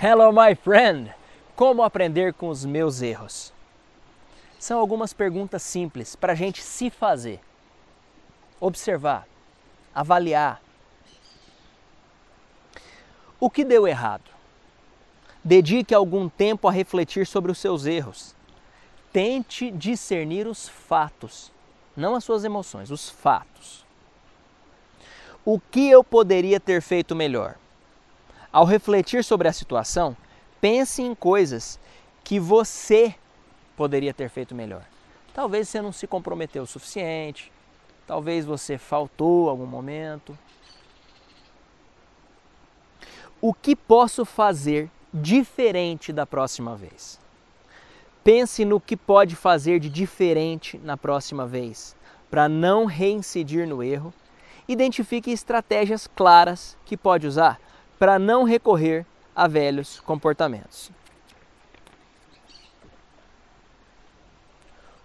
Hello, my friend! Como aprender com os meus erros? São algumas perguntas simples para a gente se fazer, observar, avaliar. O que deu errado? Dedique algum tempo a refletir sobre os seus erros. Tente discernir os fatos, não as suas emoções, os fatos. O que eu poderia ter feito melhor? Ao refletir sobre a situação, pense em coisas que você poderia ter feito melhor. Talvez você não se comprometeu o suficiente, talvez você faltou algum momento. O que posso fazer diferente da próxima vez? Pense no que pode fazer de diferente na próxima vez, para não reincidir no erro. Identifique estratégias claras que pode usar para não recorrer a velhos comportamentos.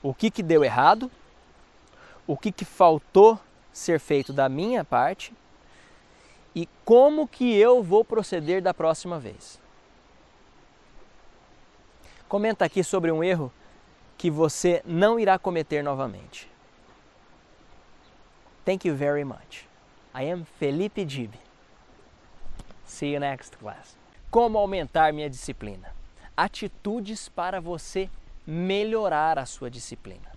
O que, que deu errado? O que, que faltou ser feito da minha parte? E como que eu vou proceder da próxima vez? Comenta aqui sobre um erro que você não irá cometer novamente. Thank you very much. I am Felipe Dibi. See you next class. Como aumentar minha disciplina? Atitudes para você melhorar a sua disciplina.